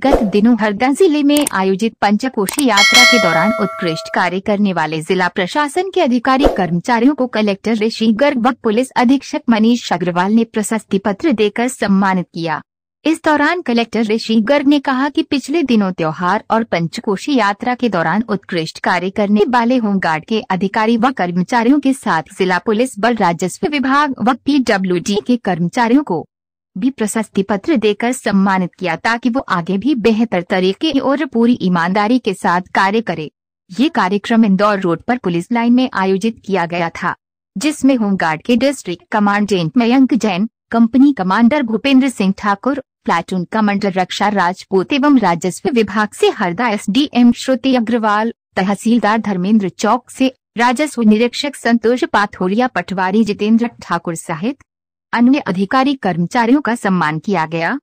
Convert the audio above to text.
गत दिनों हरदा जिले में आयोजित पंचकोशी यात्रा के दौरान उत्कृष्ट कार्य करने वाले जिला प्रशासन के अधिकारी कर्मचारियों को कलेक्टर ऋषि गर्ग व पुलिस अधीक्षक मनीष अग्रवाल ने प्रशस्ति पत्र देकर सम्मानित किया इस दौरान कलेक्टर ऋषि गर्ग ने कहा कि पिछले दिनों त्योहार और पंचकोशी यात्रा के दौरान उत्कृष्ट कार्य करने वाले होमगार्ड के अधिकारी व कर्मचारियों के साथ जिला पुलिस बल राजस्व विभाग व पी के कर्मचारियों को भी प्रशस्ति पत्र देकर सम्मानित किया ताकि वो आगे भी बेहतर तरीके और पूरी ईमानदारी के साथ कार्य करे ये कार्यक्रम इंदौर रोड पर पुलिस लाइन में आयोजित किया गया था जिसमें होमगार्ड के district commandant Mayank Jain company commander Bhupendra Singh Thakur platoon commander Raksha Rajput एवं राजस्व विभाग से हरदा एसडीएम श्रुति अग्रवाल तहसीलदार धर्मेंद्र चौक से राजस्व निरीक्षक संतोष पाथोरिया पटवारी जितेंद्र ठाकुर सहित अन्य अधिकारी कर्मचारियों का सम्मान किया गया